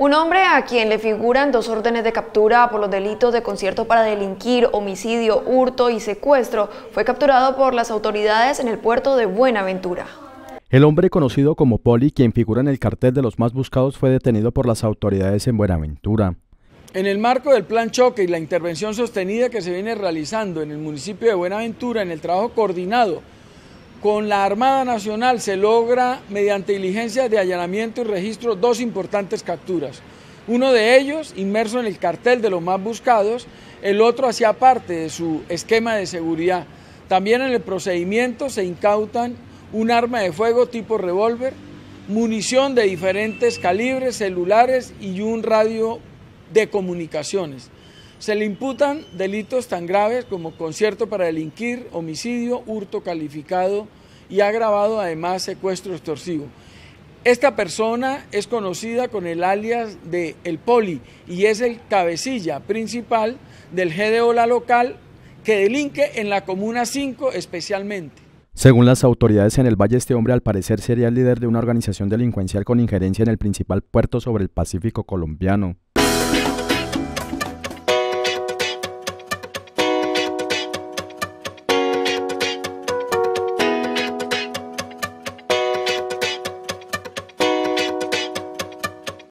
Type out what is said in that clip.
Un hombre a quien le figuran dos órdenes de captura por los delitos de concierto para delinquir, homicidio, hurto y secuestro fue capturado por las autoridades en el puerto de Buenaventura. El hombre conocido como Poli, quien figura en el cartel de los más buscados, fue detenido por las autoridades en Buenaventura. En el marco del plan choque y la intervención sostenida que se viene realizando en el municipio de Buenaventura en el trabajo coordinado con la Armada Nacional se logra, mediante diligencia de allanamiento y registro, dos importantes capturas. Uno de ellos, inmerso en el cartel de los más buscados, el otro hacía parte de su esquema de seguridad. También en el procedimiento se incautan un arma de fuego tipo revólver, munición de diferentes calibres, celulares y un radio de comunicaciones. Se le imputan delitos tan graves como concierto para delinquir, homicidio, hurto calificado y agravado además secuestro extorsivo. Esta persona es conocida con el alias de El Poli y es el cabecilla principal del GDO La Local que delinque en la Comuna 5 especialmente. Según las autoridades en el Valle, este hombre al parecer sería el líder de una organización delincuencial con injerencia en el principal puerto sobre el Pacífico colombiano.